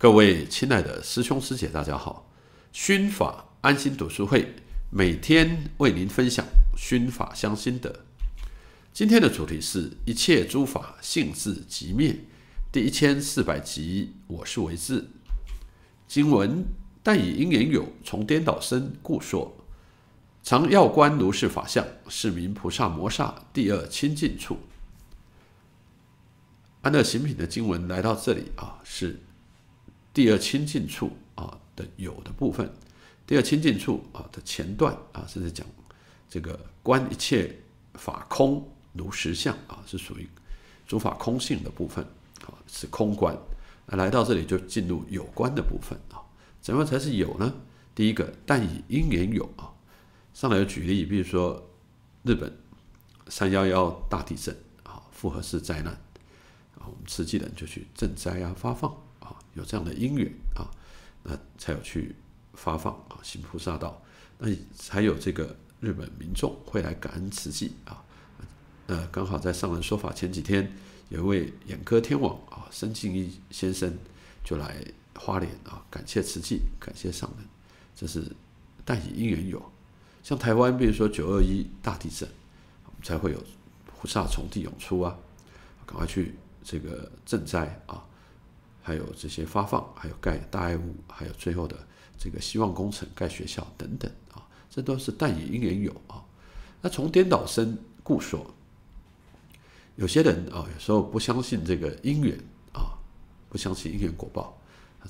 各位亲爱的师兄师姐，大家好！熏法安心读书会每天为您分享熏法香心得。今天的主题是《一切诸法性质即灭》第一千四百集。我是为智。经文但以因缘有，从颠倒生，故说常要观如是法相，是名菩萨摩萨第二清净处。安乐行品的经文来到这里啊，是。第二清净处啊的有的部分，第二清净处啊的前段啊，甚至讲这个观一切法空如实相啊，是属于诸法空性的部分啊，是空观。那来到这里就进入有关的部分啊，怎么才是有呢？第一个，但以因缘有啊，上来有举例，比如说日本三幺幺大地震啊，复合式灾难啊，我们慈济人就去赈灾啊，发放。有这样的因缘啊，那才有去发放啊，行菩萨道，那才有这个日本民众会来感恩慈济啊。那刚好在上人说法前几天，有一位眼科天王啊，申庆一先生就来花莲啊，感谢慈济，感谢上人。这是但以因缘有，像台湾，比如说九二一大地震，才会有菩萨从地涌出啊，赶快去这个赈灾啊。还有这些发放，还有盖大爱物，还有最后的这个希望工程盖学校等等啊，这都是但以因缘有啊。那从颠倒生故说，有些人啊，有时候不相信这个因缘啊，不相信因缘果报，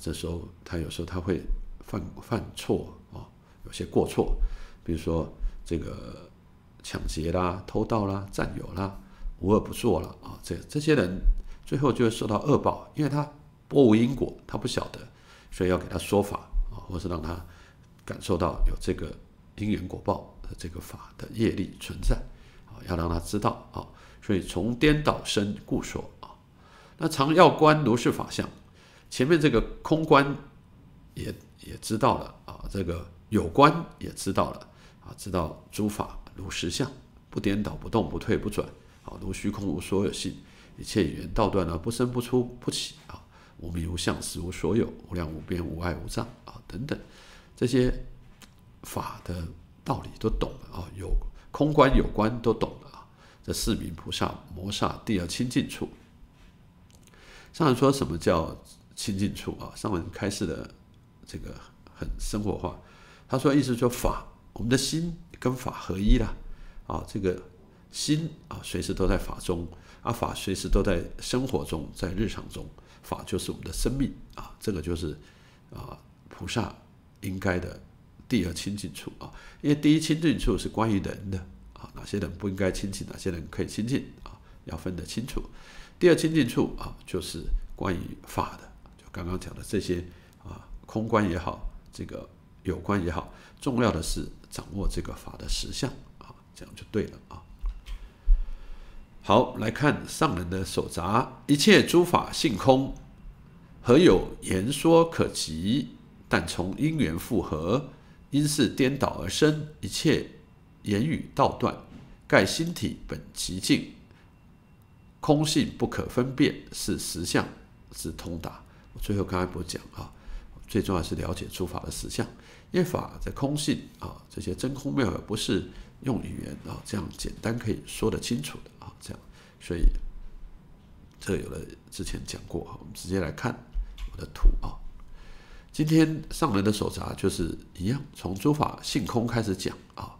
这时候他有时候他会犯犯错啊，有些过错，比如说这个抢劫啦、偷盗啦、占有啦、无恶不作了啊，这这些人最后就会受到恶报，因为他。波无因果，他不晓得，所以要给他说法啊，或是让他感受到有这个因缘果报的这个法的业力存在啊，要让他知道啊，所以从颠倒生故说啊，那常要观如是法相，前面这个空观也也知道了啊，这个有观也知道了啊，知道诸法如实相，不颠倒不动不退不转啊，如虚空无所有性，一切语言道断呢，不生不出不起啊。无明无相，死无所有，无量无边，无碍无障啊，等等，这些法的道理都懂了啊。有空观有观都懂了啊。这四明菩萨摩萨第要清净处。上文说什么叫清净处啊？上文开示的这个很生活化。他说，意思说法我们的心跟法合一了啊。这个心啊，随时都在法中啊，法随时都在生活中，在日常中。法就是我们的生命啊，这个就是啊菩萨应该的第二清净处啊。因为第一清净处是关于人的啊，哪些人不应该亲近，哪些人可以亲近啊，要分得清楚。第二清净处啊，就是关于法的，就刚刚讲的这些啊，空观也好，这个有关也好，重要的是掌握这个法的实相啊，这样就对了啊。好，来看上人的手札。一切诸法性空，何有言说可及？但从因缘复合，因是颠倒而生。一切言语道断，盖心体本其静，空性不可分辨，是实相之通达。我最后刚才不讲啊，最重要是了解诸法的实相，因为法在空性啊，这些真空妙有不是。用语言啊，这样简单可以说得清楚的啊，这样，所以这个有的之前讲过啊，我们直接来看我的图啊。今天上人的手札就是一样，从诸法性空开始讲啊，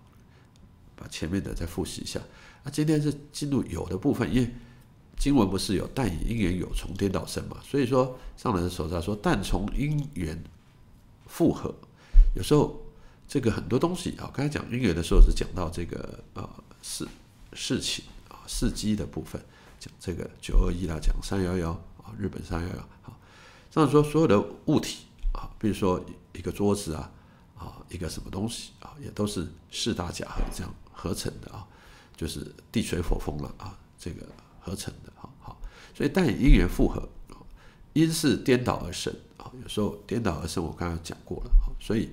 把前面的再复习一下那今天是进入有的部分，因为经文不是有“但以因缘有从颠道生”嘛，所以说上人的手札说“但从因缘复合”，有时候。这个很多东西啊，刚才讲姻缘的时候是讲到这个呃事事情啊时机的部分，讲这个九二一啦，讲三幺幺啊，日本三幺幺啊，上样说所有的物体啊，比如说一个桌子啊啊一个什么东西啊，也都是四大假合这样合成的啊，就是地水火风了啊，这个合成的哈好，所以但姻缘复合啊因是颠倒而生啊，有时候颠倒而生我刚刚讲过了啊，所以。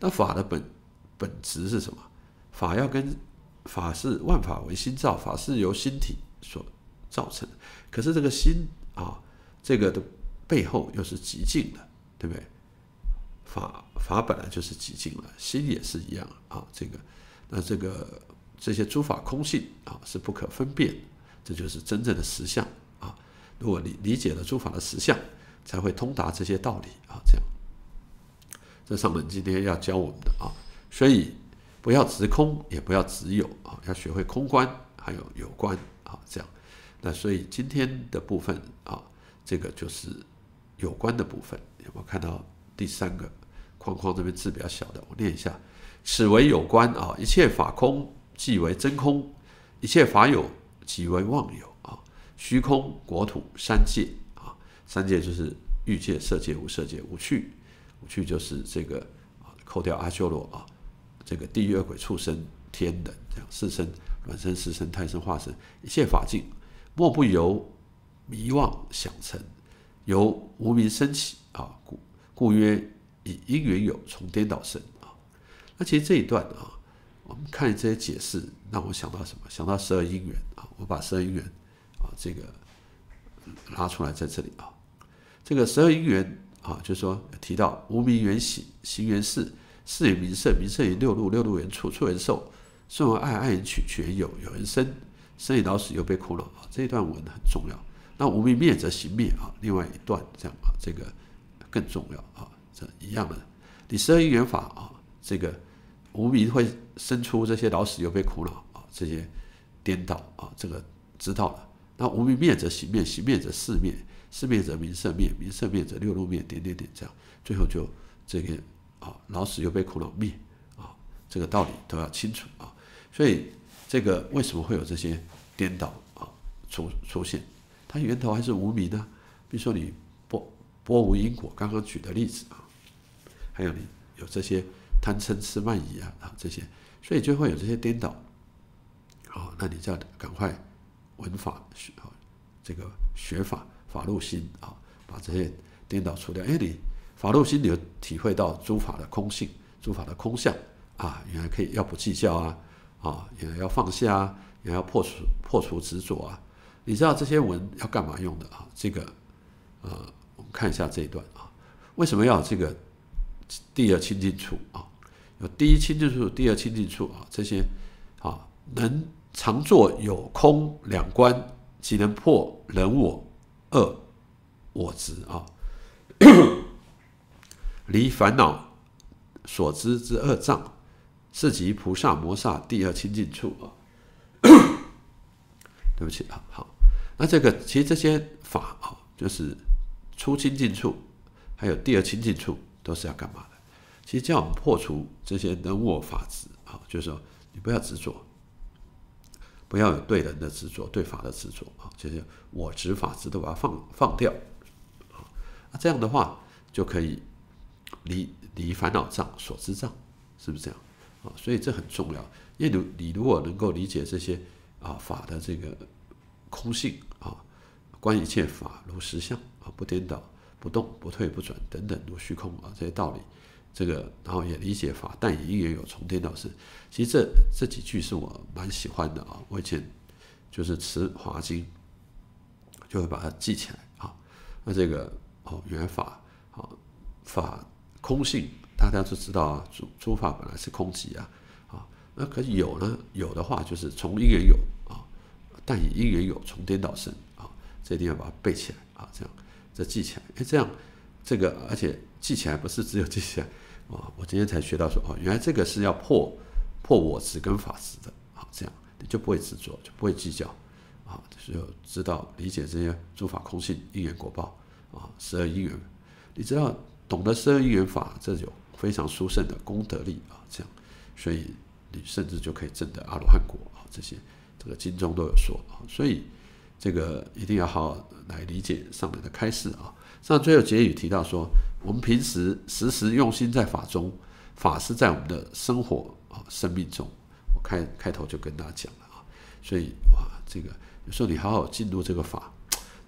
那法的本本质是什么？法要跟法是万法为心造，法是由心体所造成。可是这个心啊，这个的背后又是极静的，对不对？法法本来就是极静了，心也是一样啊。这个那这个这些诸法空性啊是不可分辨，这就是真正的实相啊。如果你理解了诸法的实相，才会通达这些道理啊，这样。这上人今天要教我们的啊，所以不要直空，也不要只有啊，要学会空观，还有有观啊，这样。那所以今天的部分啊，这个就是有关的部分。我看到第三个框框这边字比较小的，我念一下：此为有关啊，一切法空即为真空，一切法有即为妄有啊。虚空国土三界啊，三界就是欲界、色界、无色界无趣。去就是这个啊，扣掉阿修罗啊，这个地狱恶鬼畜生天的这样四生、卵生、四生、胎生、化生一切法境，莫不由迷妄想成，由无名生起啊，故故曰以因缘有从颠倒生啊。那其实这一段啊，我们看这些解释，让我想到什么？想到十二因缘啊。我把十二因缘啊这个拉出来在这里啊，这个十二因缘。啊，就是说提到无名缘喜，行缘事，事缘名胜，名胜于六路，六路缘处，处缘受，受缘爱，爱缘取，取缘有，有缘生，生缘老死，有被苦恼啊。这段文很重要。那无名灭则行灭啊，另外一段这样啊，这个更重要啊，这一样的。你十二因缘法啊，这个无名会生出这些老死、有被苦恼啊，这些颠倒啊，这个知道了。那无名灭则行灭，行灭则四灭。四面者名色灭，名色灭者六路灭，点点点这样，最后就这个啊，老死又被苦老灭啊，这个道理都要清楚啊。所以这个为什么会有这些颠倒啊出出现？它源头还是无名呢？比如说你波波无因果，刚刚举的例子啊，还有你有这些贪嗔痴慢疑啊啊这些，所以就会有这些颠倒。好，那你就要赶快闻法学这个学法。法入心啊，把这些颠倒除掉。因为你法入心，你就体会到诸法的空性，诸法的空相啊，原来可以要不计较啊，啊，原来要放下啊，也要破除破除执着啊。你知道这些文要干嘛用的啊？这个，呃，我们看一下这一段啊，为什么要这个第二清净处啊？有第一清净处，第二清净处啊，这些啊，能常坐有空两观，即能破人我。二我执啊，离烦恼所知之恶障，是即菩萨摩萨第二清净处啊。对不起啊，好，那这个其实这些法啊，就是初清净处，还有第二清净处，都是要干嘛的？其实叫我们破除这些能我法执啊，就是说你不要执着。不要有对人的执着，对法的执着啊，就是我执、法执，都把它放放掉啊。那这样的话就可以离离烦恼障、所知障，是不是这样啊？所以这很重要。因为你如果能够理解这些啊法的这个空性啊，观一切法如实相啊，不颠倒、不动、不退、不转等等如虚空啊，这些道理。这个，然后也理解法，但也因缘有从天到生。其实这这几句是我蛮喜欢的啊。我以前就是持华经，就会把它记起来啊。那这个哦，缘法，啊，法空性，大家都知道啊，诸诸法本来是空寂啊啊。那可是有呢，有的话就是从因缘有啊，但以因缘有从颠到生啊。这一定要把它背起来啊，这样再记起来。哎，这样这个而且。记起来不是只有这些，啊，我今天才学到说，哦，原来这个是要破破我执跟法执的，啊，这样你就不会执着，就不会计较，啊，就知道理解这些诸法空性、因缘果报，啊，十二因缘，你知道懂得十二因缘法，这有非常殊胜的功德力啊，这样，所以你甚至就可以证得阿罗汉果啊，这些这个经中都有说啊，所以这个一定要好好来理解上面的开示啊，上最后结语提到说。我们平时时时用心在法中，法师在我们的生活啊生命中，我开开头就跟大家讲了啊，所以哇，这个有时候你好好进入这个法，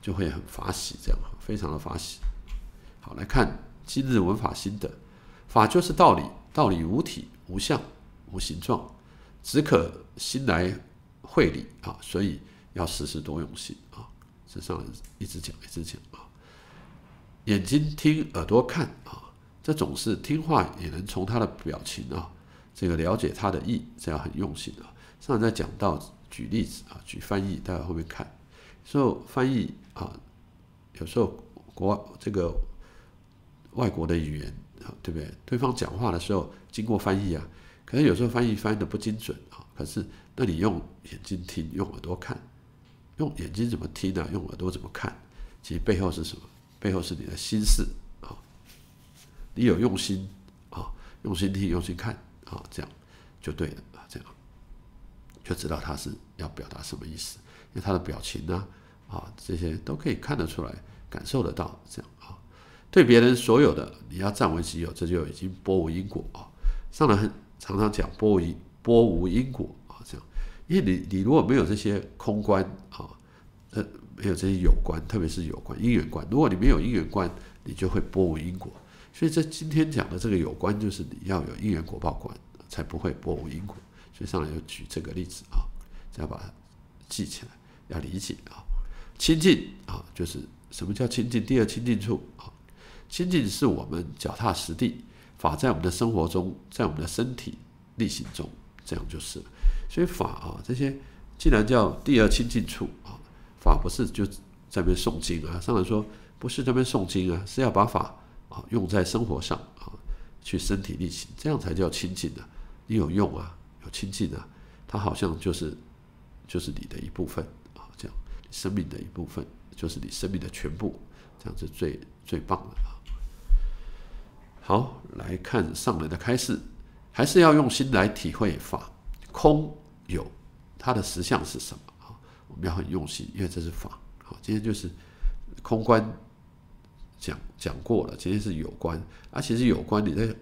就会很法喜，这样非常的法喜。好，来看今日文法心得，法就是道理，道理无体无相无形状，只可心来会理啊，所以要时时多用心啊，这上一直讲一直讲啊。眼睛听，耳朵看啊，这种是听话也能从他的表情啊，这个了解他的意，这样很用心啊。上在讲到举例子啊，举翻译，大家后面看。所有翻译啊，有时候国这个外国的语言啊，对不对？对方讲话的时候经过翻译啊，可能有时候翻译翻译的不精准啊。可是那你用眼睛听，用耳朵看，用眼睛怎么听呢？用耳朵怎么看？其实背后是什么？背后是你的心事啊，你有用心啊，用心听，用心看啊，这样就对了啊，这样就知道他是要表达什么意思，因为他的表情呢啊，这些都可以看得出来，感受得到，这样啊，对别人所有的你要占为己有，这就已经波无因果啊。上很常常讲波无因波无因果啊，这样，因为你你如果没有这些空观啊，呃。还有这些有关，特别是有关因缘观。如果你没有因缘观，你就会波无因果。所以，在今天讲的这个有关，就是你要有因缘果报观，才不会波无因果。所以上来就举这个例子啊，样把它记起来，要理解啊。亲近啊，就是什么叫亲近？第二亲近处啊，亲近是我们脚踏实地，法在我们的生活中，在我们的身体力行中，这样就是了。所以法啊，这些既然叫第二亲近处啊。法不是就在那边诵经啊，上人说不是在那边诵经啊，是要把法啊用在生活上啊，去身体力行，这样才叫清净的。你有用啊，有清净啊，它好像就是就是你的一部分啊，这样生命的一部分就是你生命的全部，这样是最最棒的啊。好，来看上人的开示，还是要用心来体会法空有，它的实相是什么？我们要很用心，因为这是法。好，今天就是空观讲讲过了。今天是有关啊，其实有关你在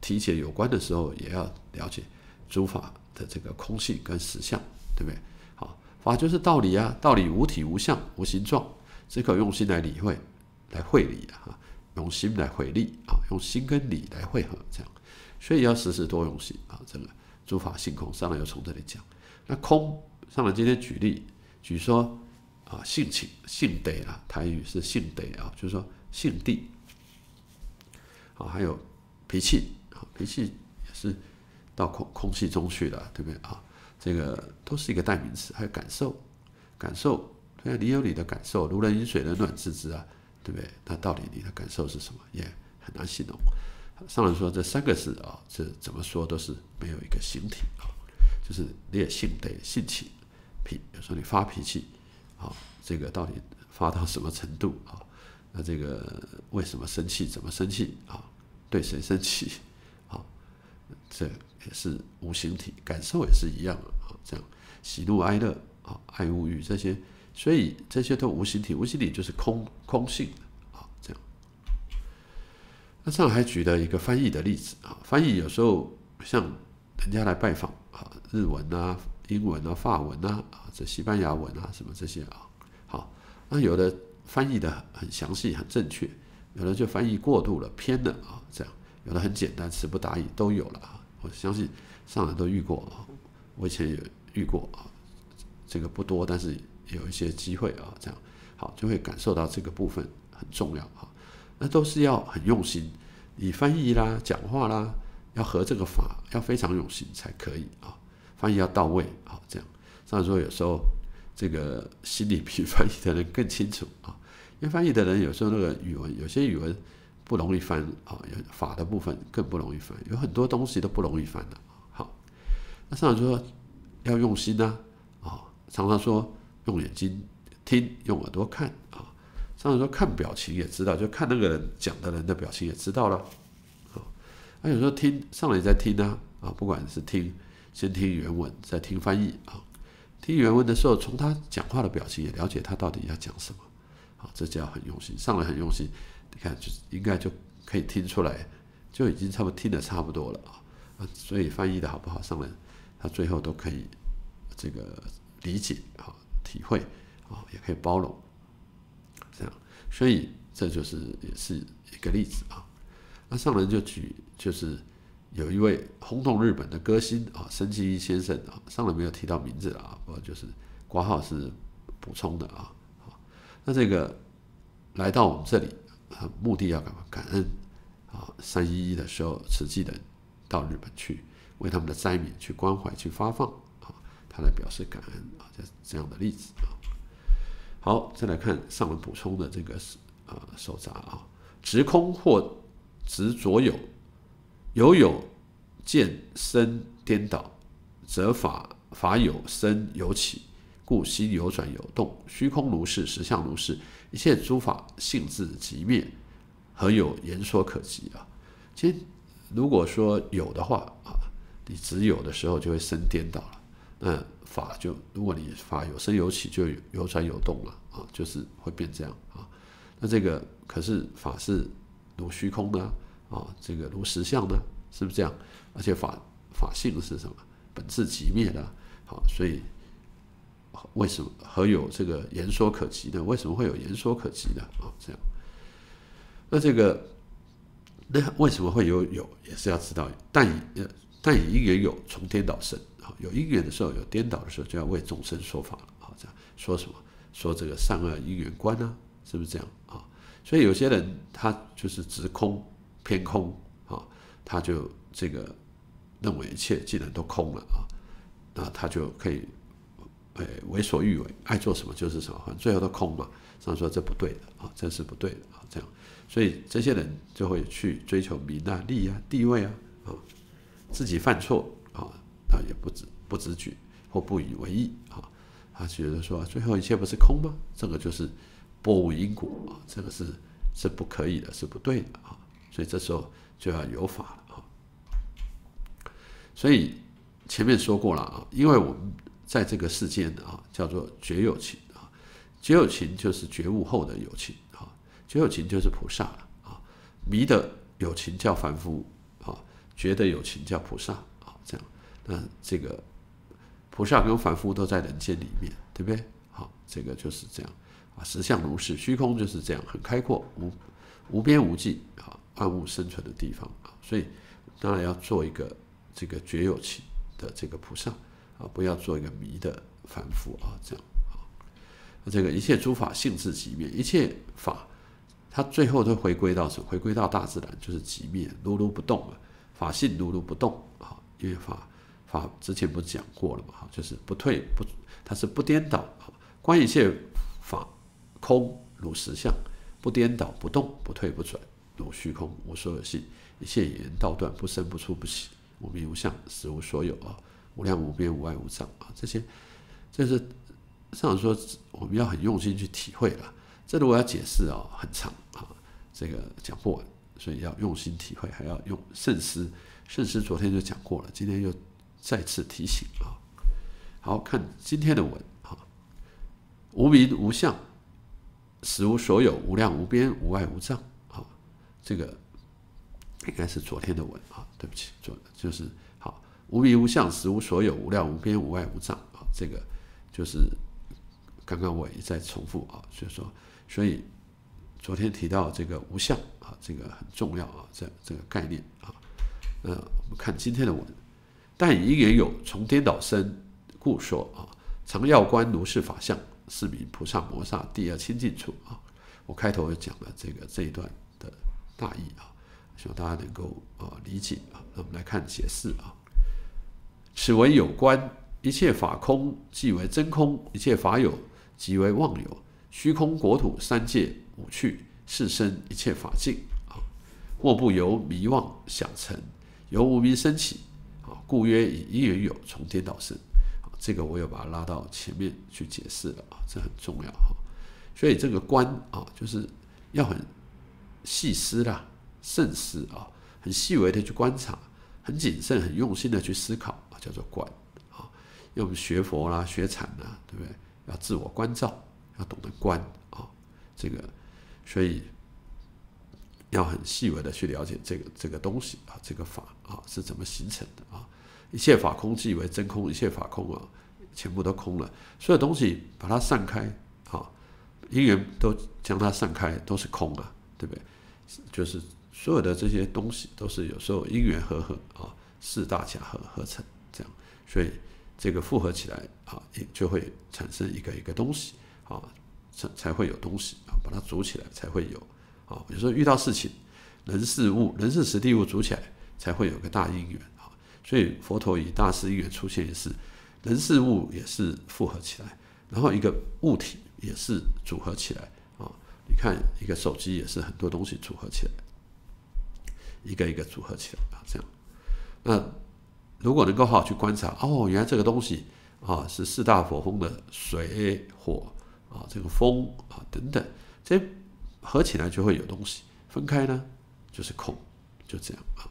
提起有关的时候，也要了解诸法的这个空性跟实相，对不对？好，法就是道理啊，道理无体无相无形状，只可用心来理会来会理啊，用心来会力啊，用心跟理来会合，这样。所以要时时多用心啊，这个。诸法性空，上来要从这里讲。那空。上文今天举例，举说啊性情、性德啊，台语是性德啊，就是说性地啊，还有脾气啊，脾气也是到空空气中去了，对不对啊？这个都是一个代名词。还有感受，感受，你看你有你的感受，如人饮水，冷暖自知啊，对不对？那到底你的感受是什么，也很难形容。上文说这三个字啊，这怎么说都是没有一个形体啊，就是也性德、性情。脾，比如说你发脾气，啊，这个到底发到什么程度啊？那这个为什么生气？怎么生气啊？对谁生气啊？这也是无形体，感受也是一样的啊。这样喜怒哀乐啊，爱物欲这些，所以这些都无形体，无形体就是空空性啊。这样，那上海举了一个翻译的例子啊，翻译有时候像人家来拜访啊，日文啊。英文啊，法文啊，啊，这西班牙文啊，什么这些啊，好，那有的翻译的很详细、很正确，有的就翻译过度了、偏了啊，这样，有的很简单、词不达意，都有了啊。我相信上海都遇过啊，我以前也遇过啊，这个不多，但是有一些机会啊，这样，好，就会感受到这个部分很重要啊，那都是要很用心，你翻译啦、讲话啦，要合这个法，要非常用心才可以啊。翻译要到位，好这样。上人说有时候这个心里比翻译的人更清楚啊，因为翻译的人有时候那个语文有些语文不容易翻啊，有法的部分更不容易翻，有很多东西都不容易翻的。好，那上来说要用心呐，啊，常常说用眼睛听，用耳朵看啊。上人说看表情也知道，就看那个人讲的人的表情也知道了啊。那有时候听上来在听啊，啊，不管是听。先听原文，再听翻译啊。听原文的时候，从他讲话的表情也了解他到底要讲什么啊。这叫很用心，上来很用心。你看，就应该就可以听出来，就已经差不多听得差不多了啊。啊，所以翻译的好不好，上来他最后都可以这个理解啊、体会啊，也可以包容这样。所以这就是也是一个例子啊。那上来就举就是。有一位轰动日本的歌星啊，森进一先生啊，上文没有提到名字啊，我就是挂号是补充的啊。好，那这个来到我们这里啊，目的要干嘛？感恩啊，三一一的时候，慈济的到日本去为他们的灾民去关怀、去发放啊，他来表示感恩啊，这这样的例子啊。好，再来看上文补充的这个是啊手札啊，直空或执左有。有有见生颠倒，则法法有生有起，故心有转有动。虚空如是，实相如是，一切诸法性质即灭，何有言说可及啊？其实，如果说有的话啊，你执有的时候就会生颠倒了。那法就，如果你法有生有起，就有有转有动了啊，就是会变这样啊。那这个可是法是如虚空呢？啊，这个如实相呢，是不是这样？而且法法性是什么？本质即灭的。好，所以为什么何有这个言说可及呢？为什么会有言说可及呢？啊，这样。那这个那为什么会有有也是要知道，但以但以因缘有从颠倒生。啊，有因缘的时候，有颠倒的时候，就要为众生说法了。啊，这样说什么？说这个善恶因缘观啊，是不是这样啊？所以有些人他就是执空。偏空啊，他就这个认为一切既然都空了啊，那他就可以诶为所欲为，爱做什么就是什么，反正最后都空嘛。以说这不对的啊，这是不对的啊，这样，所以这些人就会去追求名啊、利啊、地位啊啊，自己犯错啊，那也不知不知觉或不以为意啊，他觉得说最后一切不是空吗？这个就是波无因果啊，这个是是不可以的，是不对的啊。所以这时候就要有法了啊！所以前面说过了啊，因为我们在这个世界啊，叫做觉有情啊，觉有情就是觉悟后的有情啊，觉有情就是菩萨了啊。迷的有情叫凡夫啊，觉的有情叫菩萨啊，这样。那这个菩萨跟凡夫都在人间里面，对不对？好，这个就是这样啊。实相如是，虚空就是这样，很开阔，无无边无际啊。万物生存的地方啊，所以当然要做一个这个觉有情的这个菩萨啊，不要做一个迷的凡夫啊，这样啊。这个一切诸法性质即灭，一切法它最后都回归到什么？回归到大自然，就是即灭，如如不动嘛。法性如如不动啊，因为法法之前不是讲过了嘛？哈，就是不退不，它是不颠倒啊。关一切法空如实相，不颠倒，不动，不退不转。有虚空，无所有性，一切言道断，不生不出不喜，无名无相，死无所有啊，无量无边无碍无障啊，这些，这是上说我们要很用心去体会了。这如果要解释哦，很长啊，这个讲不完，所以要用心体会，还要用慎思。慎思昨天就讲过了，今天又再次提醒啊。好看今天的文啊，无名无相，死无所有，无量无边无碍无障。这个应该是昨天的文啊，对不起，昨就是好无名无相实无所有无量无边无外无障啊，这个就是刚刚我一再重复啊，所以说所以昨天提到这个无相啊，这个很重要啊，这这个概念啊，呃，我们看今天的文，但因缘有从颠倒生故说啊，常要观如是法相是名菩萨摩萨第二清净处啊，我开头讲了这个这一段。大意啊，希望大家能够啊理解啊。那我们来看解释啊。此为有关一切法空，即为真空；一切法有，即为妄有。虚空国土三界五趣，四身一切法尽啊。莫不由迷妄想成，由无明升起啊。故曰以因缘有，从天到生。这个我有把它拉到前面去解释了啊，这很重要哈。所以这个观啊，就是要很。细思啦，慎思啊，很细微的去观察，很谨慎、很用心的去思考叫做观啊。因为我们学佛啦、学禅啦，对不对？要自我关照，要懂得观啊。这个，所以要很细微的去了解这个这个东西啊，这个法啊是怎么形成的啊？一切法空即为真空，一切法空啊，全部都空了。所有东西把它散开，啊，因缘都将它散开，都是空啊，对不对？就是所有的这些东西都是有时候因缘和合啊，四大假合合成这样，所以这个复合起来啊，也就会产生一个一个东西啊，才才会有东西啊，把它组起来才会有啊。有时候遇到事情，人事物，人事、实地、物组起来才会有个大因缘啊。所以佛陀以大师因缘出现也是人事物也是复合起来，然后一个物体也是组合起来。你看一个手机也是很多东西组合起来，一个一个组合起来啊，这样。那如果能够好好去观察，哦，原来这个东西啊是四大火风的水火啊，这个风啊等等，这合起来就会有东西，分开呢就是空，就这样啊。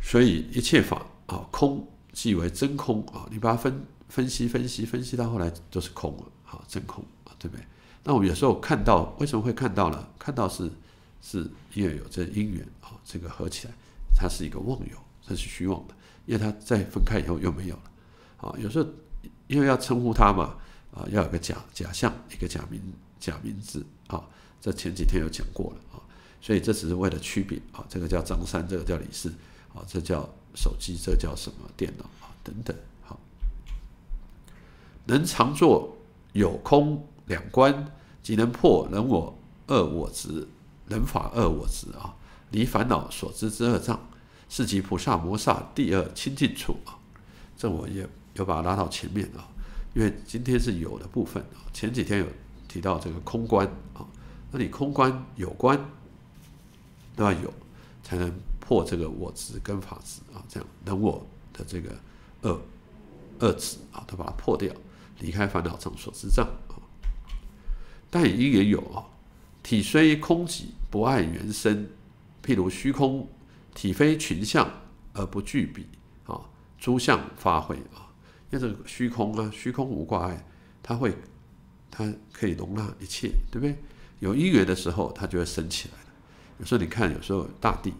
所以一切法啊，空即为真空啊，你把它分分析分析分析到后来就是空了，好真空啊，对不对？那我们有时候看到，为什么会看到呢？看到是是因为有这因缘啊，这个合起来，它是一个妄有，它是虚妄的，因为它在分开以后又没有了。啊，有时候因为要称呼他嘛，啊，要有个假假象，一个假名假名字啊，这前几天有讲过了啊，所以这只是为了区别啊，这个叫张三，这个叫李四啊，这叫手机，这叫什么电脑啊，等等，好，能常做有空。两观，即能破人我恶我执、人法恶我执啊，离烦恼所知之二障，是即菩萨摩萨第二清净处啊。这我也有把它拉到前面啊，因为今天是有的部分啊。前几天有提到这个空观啊，那你空观有观，都要有才能破这个我执跟法执啊，这样人我的这个恶二执啊，都把它破掉，离开烦恼障所知障。但因缘有啊，体虽空寂，不碍原生。譬如虚空，体非群象而不具彼啊，诸相发挥啊。为这个虚空啊，虚空无挂碍，它会，它可以容纳一切，对不对？有因缘的时候，它就会升起来了。有时候你看，有时候大地，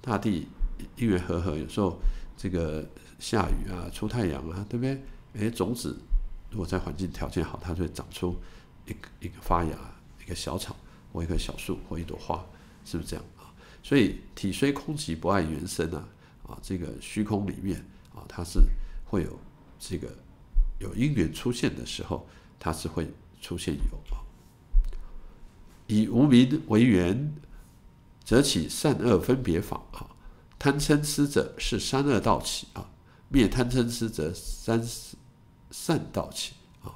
大地因缘和合，有时候这个下雨啊，出太阳啊，对不对？哎，种子如果在环境条件好，它就会长出。一个一个发芽，一个小草，或一棵小树，或一朵花，是不是这样啊？所以体虽空寂，不碍原生啊！啊，这个虚空里面啊，它是会有这个有因缘出现的时候，它是会出现有啊。以无名为缘，则起善恶分别法啊。贪嗔痴者是三恶道起啊。灭贪嗔痴则三善道起啊。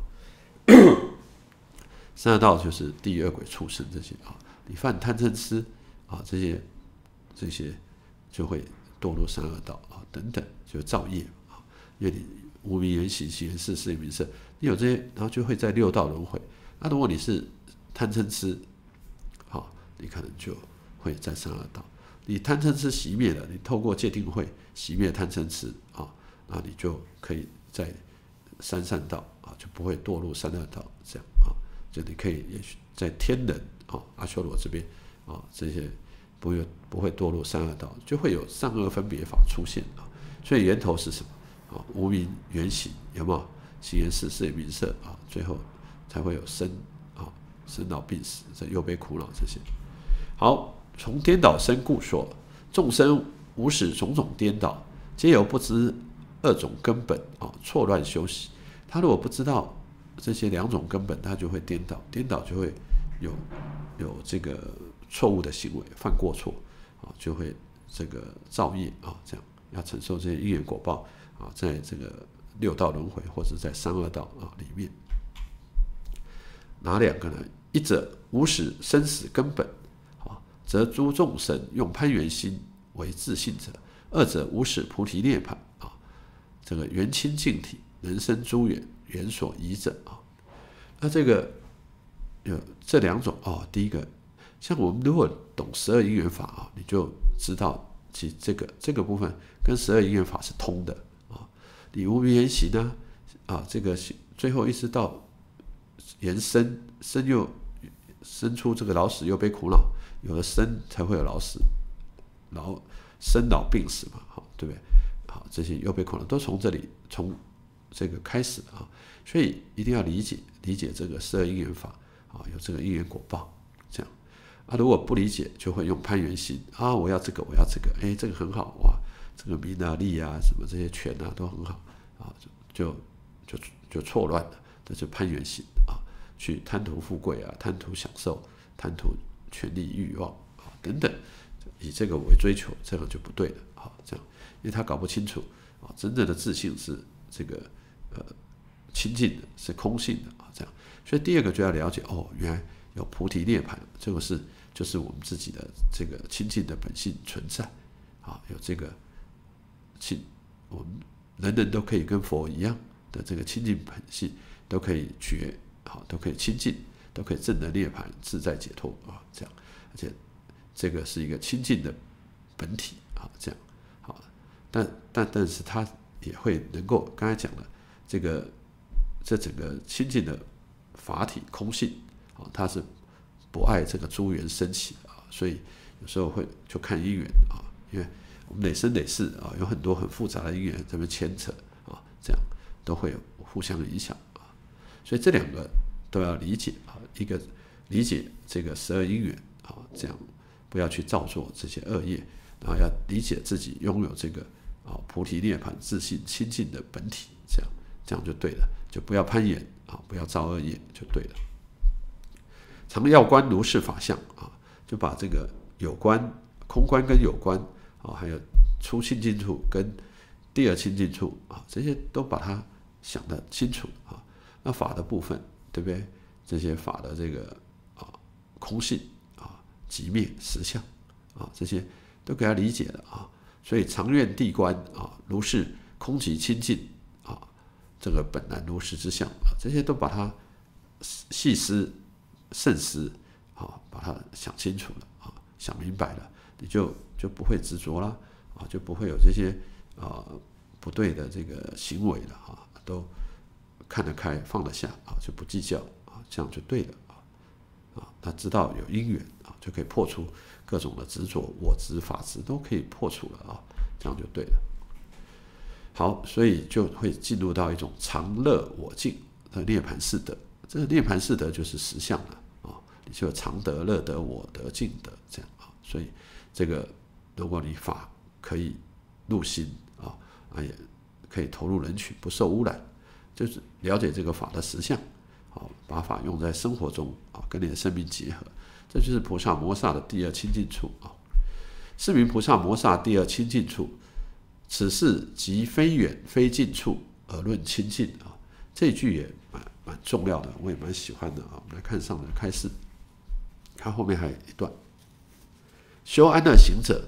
三恶道就是地狱、恶鬼、畜生这些啊，你犯贪嗔痴啊，这些这些就会堕入三恶道啊，等等就造业啊，因为你无名言起，行因是色，名色，你有这些，然后就会在六道轮回。那如果你是贪嗔痴，好，你可能就会在三恶道。你贪嗔痴熄灭了，你透过戒定慧熄灭贪嗔痴啊，那你就可以在三善道啊，就不会堕入三恶道这样啊。就你可以，也许在天人啊、阿修罗这边啊，这些不会不会堕入善恶道，就会有善恶分别法出现啊。所以源头是什么？啊，无明缘起，有没有？形言、色色、名、色啊，最后才会有生啊、生老病死、这又被苦恼这些。好，从颠倒生故说，众生无始种种颠倒，皆有不知二种根本啊，错乱休息。他如果不知道。这些两种根本，它就会颠倒，颠倒就会有有这个错误的行为，犯过错啊，就会这个造业啊，这样要承受这些因缘果报啊，在这个六道轮回或者在三恶道啊里面，哪两个呢？一者无始生死根本啊，则诸众生用攀缘心为自信者；二者无始菩提涅槃啊，这个缘清净体，人生诸缘。元所遗者啊，那这个有这两种哦。第一个，像我们如果懂十二因缘法啊，你就知道其这个这个部分跟十二因缘法是通的啊。你无名缘习呢啊，这个最后一直到延伸生又生出这个老死又被苦恼，有了生才会有老死，然后生老病死嘛，好对不对？好，这些又被苦恼都从这里从。这个开始啊，所以一定要理解理解这个十二因缘法啊，有这个因缘果报，这样啊，如果不理解，就会用攀缘心啊，我要这个，我要这个，哎，这个很好哇，这个名啊、利啊、什么这些权啊都很好啊，就就就就错乱的，这就攀缘心啊，去贪图富贵啊，贪图享受，贪图权力欲望啊等等，以这个为追求，这个就不对了啊，这样，因为他搞不清楚啊，真正的自信是这个。呃，清净的是空性的啊，这样。所以第二个就要了解哦，原来有菩提涅盘，这个是就是我们自己的这个清净的本性存在啊，有这个清我们人人都可以跟佛一样的这个清净本性，都可以觉啊，都可以清净，都可以正的涅盘自在解脱啊，这样。而且这个是一个清净的本体啊，这样。好，但但但是它也会能够刚才讲了。这个这整个清净的法体空性啊，它是不爱这个诸缘升起啊，所以有时候会就看因缘啊，因为我们累生累世啊，有很多很复杂的因缘在那牵扯啊，这样都会有互相影响啊，所以这两个都要理解啊，一个理解这个十二因缘啊，这样不要去造作这些恶业，然后要理解自己拥有这个啊菩提涅槃自信清净的本体，这样。这样就对了，就不要攀岩啊，不要造恶业就对了。常要观如是法相啊，就把这个有关空观跟有关啊，还有出清净处跟第二清净处啊，这些都把它想得清楚啊。那法的部分，对不对？这些法的这个啊，空性啊、即灭实相啊，这些都给他理解了啊。所以常愿地观啊，如是空及清净。这个本来如实之相啊，这些都把它细思慎思啊，把它想清楚了啊，想明白了，你就就不会执着了啊，就不会有这些啊不对的这个行为了啊，都看得开放得下啊，就不计较啊，这样就对了。啊啊，他知道有因缘啊，就可以破除各种的执着、我执、法执，都可以破除了啊，这样就对了。好，所以就会进入到一种常乐我净的涅盘四德。这个涅盘四德就是实相了啊，就常得、乐得、我得、净得这样啊。所以这个，如果你法可以入心啊，啊也可以投入人群，不受污染，就是了解这个法的实相啊，把法用在生活中啊，跟你的生命结合，这就是菩萨摩萨的第二清净处啊。四名菩萨摩萨第二清净处。此事即非远非近处而论亲近啊，这句也蛮蛮重要的，我也蛮喜欢的啊。我们来看上文开始，它后面还有一段。修安乐行者，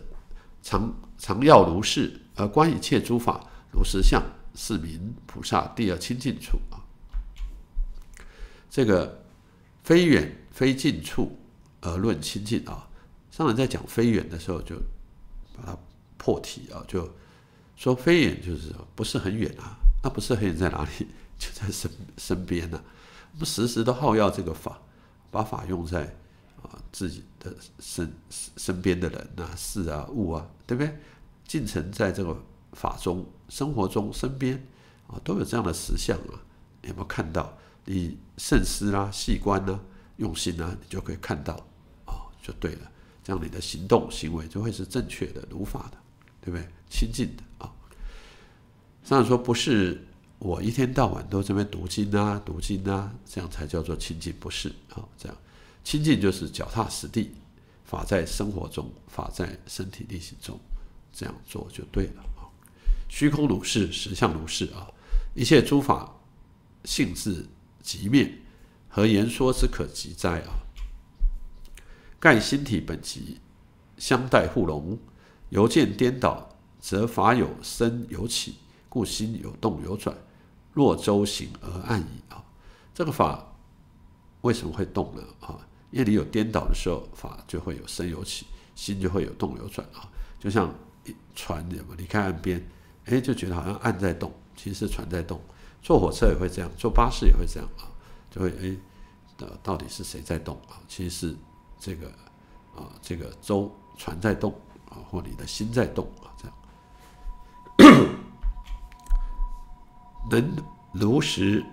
常常要如是，而观一切诸法如实相，是名菩萨第二亲近处啊。这个非远非近处而论亲近啊，上文在讲非远的时候就把它破题啊，就。说非远就是说不是很远啊，那不是很远在哪里？就在身身边呐。我们时时都好要这个法，把法用在啊自己的身身边的人啊事啊物啊，对不对？进程在这个法中生活中身边啊都有这样的实相啊。你有没有看到？你慎思啊细观呢用心啊，你就可以看到啊，就对了。这样你的行动行为就会是正确的如法的，对不对？清净的啊，这样说不是我一天到晚都这边读经啊、读经啊，这样才叫做清净，不是啊？这样清净就是脚踏实地，法在生活中，法在身体力行中，这样做就对了啊！虚空如是，实相如是啊！一切诸法性质极灭，何言说之可及哉啊？盖心体本极，相待互融，由见颠倒。则法有生有起，故心有动有转。若舟行而暗移啊，这个法为什么会动呢？啊，因为你有颠倒的时候，法就会有生有起，心就会有动有转啊。就像船，什么离开岸边，哎，就觉得好像岸在动，其实船在动。坐火车也会这样，坐巴士也会这样啊，就会哎，呃，到底是谁在动啊？其实是这个啊，这个舟船在动啊，或你的心在动啊，这样。能如实，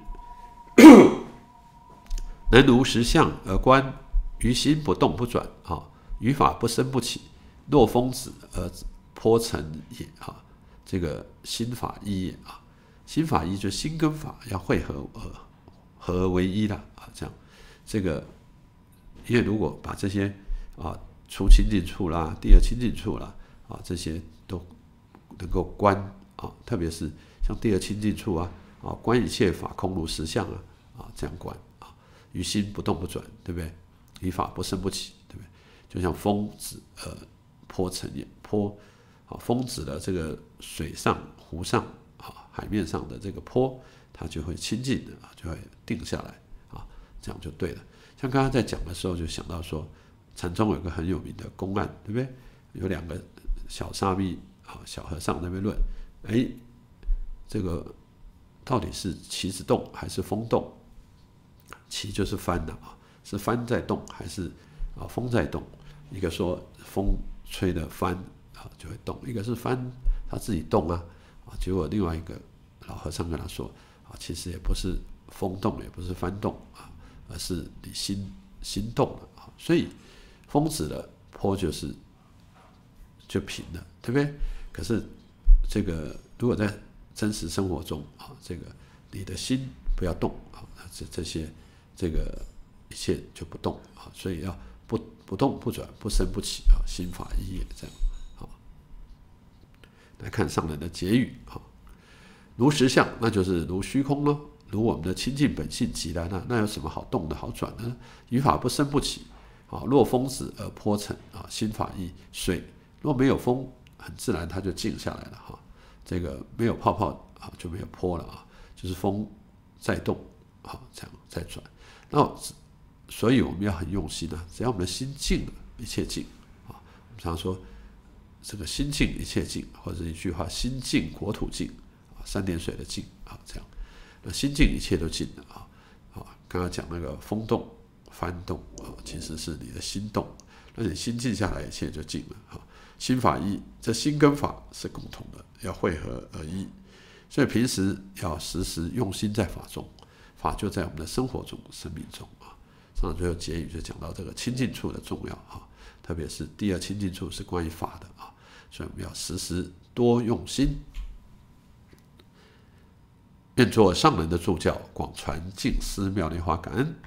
能如实相而观，于心不动不转啊，于法不生不起，若风止而颇成也啊。这个心法一啊，心法一就心跟法要汇合，合为一的啊。这样，这个因为如果把这些啊，初清净处啦，第二清净处啦啊，这些都。能够观啊，特别是像第二清净处啊，啊，观一切法空如实相啊，啊，这样观啊，于心不动不转，对不对？于法不生不起，对不对？就像风止呃坡成也坡，啊，风止了，这个水上、湖上、啊海面上的这个坡，它就会清净的啊，就会定下来啊，这样就对了。像刚刚在讲的时候，就想到说，禅宗有个很有名的公案，对不对？有两个小沙弥。好，小和尚那边论，哎，这个到底是旗子动还是风动？旗就是帆的啊，是帆在动还是啊风在动？一个说风吹的帆啊就会动，一个是帆它自己动啊啊。结果另外一个老和尚跟他说啊，其实也不是风动，也不是帆动啊，而是你心心动了啊。所以风止了，坡就是就平了，对不对？可是，这个如果在真实生活中啊，这个你的心不要动啊，这这些这个一切就不动啊，所以要不不动不转不生不起啊，心法一也这样啊。来看上来的结语啊，如实相，那就是如虚空喽，如我们的清净本性极然，那那有什么好动的好转的呢？语法不生不起啊，若风止而波沉啊，心法一水，若没有风。很自然，它就静下来了哈。这个没有泡泡啊，就没有坡了啊。就是风在动，啊，这样在转。那所以我们要很用心啊。只要我们的心静了，一切静啊。我们常说这个心静一切静，或者一句话：心静国土静啊。三点水的静啊，这样。那心静，一切都静了啊。啊，刚刚讲那个风动翻动啊，其实是你的心动。那你心静下来，一切就静了哈。心法一，这心跟法是共同的，要汇合而一。所以平时要时时用心在法中，法就在我们的生活中、生命中啊。上最后结语就讲到这个亲近处的重要啊，特别是第二亲近处是关于法的啊，所以我们要时时多用心，愿做上人的助教，广传净思妙莲华感恩。